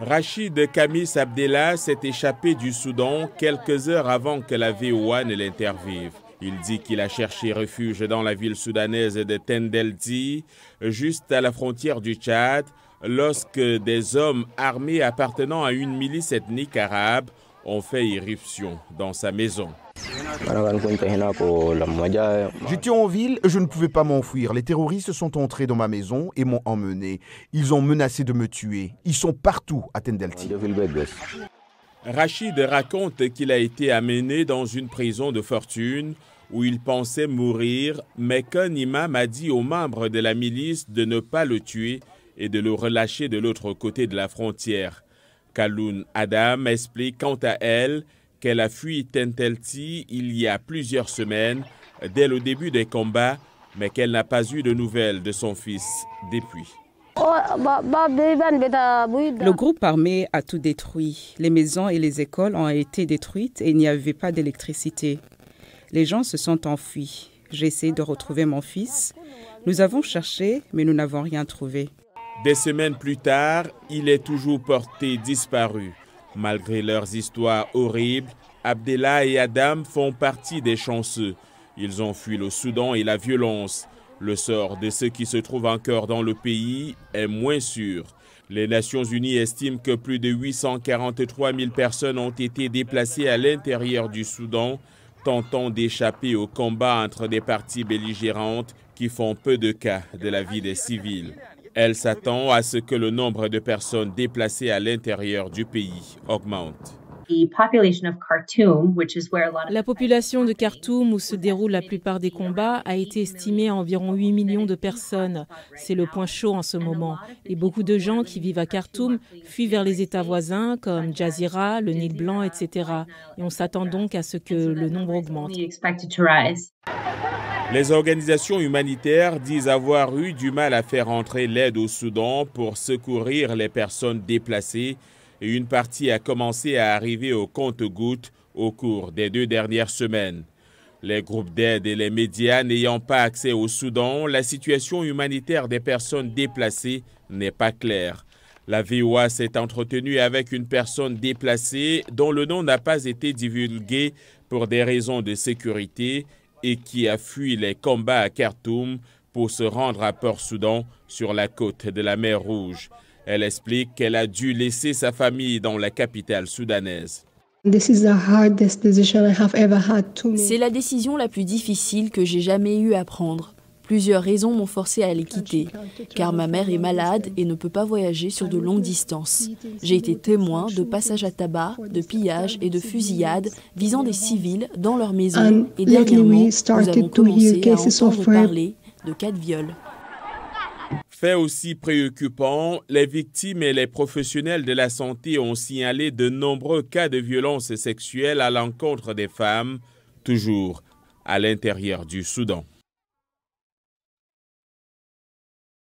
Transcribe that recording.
Rachid Kamis Abdella s'est échappé du Soudan quelques heures avant que la VOA ne l'intervive. Il dit qu'il a cherché refuge dans la ville soudanaise de Tendeldi, juste à la frontière du Tchad, lorsque des hommes armés appartenant à une milice ethnique arabe ont fait irruption dans sa maison. J'étais en ville je ne pouvais pas m'enfuir. Les terroristes sont entrés dans ma maison et m'ont emmené. Ils ont menacé de me tuer. Ils sont partout à Tendelti. Rachid raconte qu'il a été amené dans une prison de fortune où il pensait mourir, mais qu'un imam a dit aux membres de la milice de ne pas le tuer et de le relâcher de l'autre côté de la frontière. Kaloun Adam explique quant à elle qu'elle a fui Tentelti il y a plusieurs semaines, dès le début des combats, mais qu'elle n'a pas eu de nouvelles de son fils depuis. Le groupe armé a tout détruit. Les maisons et les écoles ont été détruites et il n'y avait pas d'électricité. Les gens se sont enfuis. J'ai essayé de retrouver mon fils. Nous avons cherché, mais nous n'avons rien trouvé. Des semaines plus tard, il est toujours porté disparu. Malgré leurs histoires horribles, Abdella et Adam font partie des chanceux. Ils ont fui le Soudan et la violence. Le sort de ceux qui se trouvent encore dans le pays est moins sûr. Les Nations Unies estiment que plus de 843 000 personnes ont été déplacées à l'intérieur du Soudan, tentant d'échapper au combat entre des parties belligérantes qui font peu de cas de la vie des civils. Elle s'attend à ce que le nombre de personnes déplacées à l'intérieur du pays augmente. La population de Khartoum, où se déroulent la plupart des combats, a été estimée à environ 8 millions de personnes. C'est le point chaud en ce moment. Et beaucoup de gens qui vivent à Khartoum fuient vers les États voisins comme Jazira, le Nil Blanc, etc. Et on s'attend donc à ce que le nombre augmente. Les organisations humanitaires disent avoir eu du mal à faire entrer l'aide au Soudan pour secourir les personnes déplacées et une partie a commencé à arriver au compte goutte au cours des deux dernières semaines. Les groupes d'aide et les médias n'ayant pas accès au Soudan, la situation humanitaire des personnes déplacées n'est pas claire. La VOA s'est entretenue avec une personne déplacée dont le nom n'a pas été divulgué pour des raisons de sécurité et qui a fui les combats à Khartoum pour se rendre à Port-Soudan sur la côte de la mer Rouge. Elle explique qu'elle a dû laisser sa famille dans la capitale soudanaise. C'est la décision la plus difficile que j'ai jamais eu à prendre. Plusieurs raisons m'ont forcé à les ah, quitter, car ma mère est malade et ne peut pas voyager sur de longues distances. J'ai été témoin de passages à tabac, de pillages et de fusillades visant des civils dans leur maison. Et dernièrement, nous avons commencé à parler de cas de viol. Fait aussi préoccupant, les victimes et les professionnels de la santé ont signalé de nombreux cas de violences sexuelles à l'encontre des femmes, toujours à l'intérieur du Soudan.